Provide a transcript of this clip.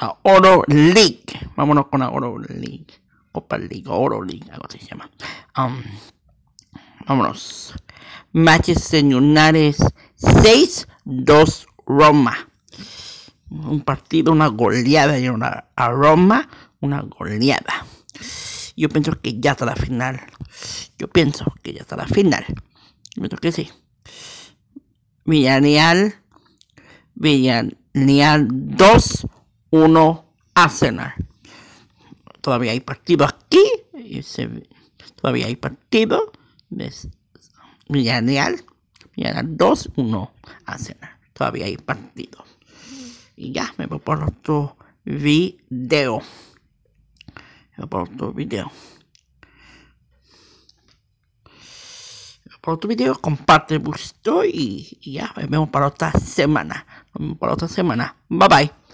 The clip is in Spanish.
La Oro League. Vámonos con la Oro League. Copa League, Oro League, algo se llama. Um, vámonos. Matches United 6-2 Roma. Un partido, una goleada una a Roma, una goleada. Yo pienso que ya está la final. Yo pienso que ya está la final. Yo pienso que sí. Villanial Villanial 2, 1 cenar. Todavía hay partido aquí, todavía hay partido. millennial, Villarreal, 2, 1 cenar. Todavía hay partido. Y ya, me voy por otro video. Me voy por otro video. por otro video, comparte gusto y, ya, nos vemos para otra semana. para otra semana. Bye bye.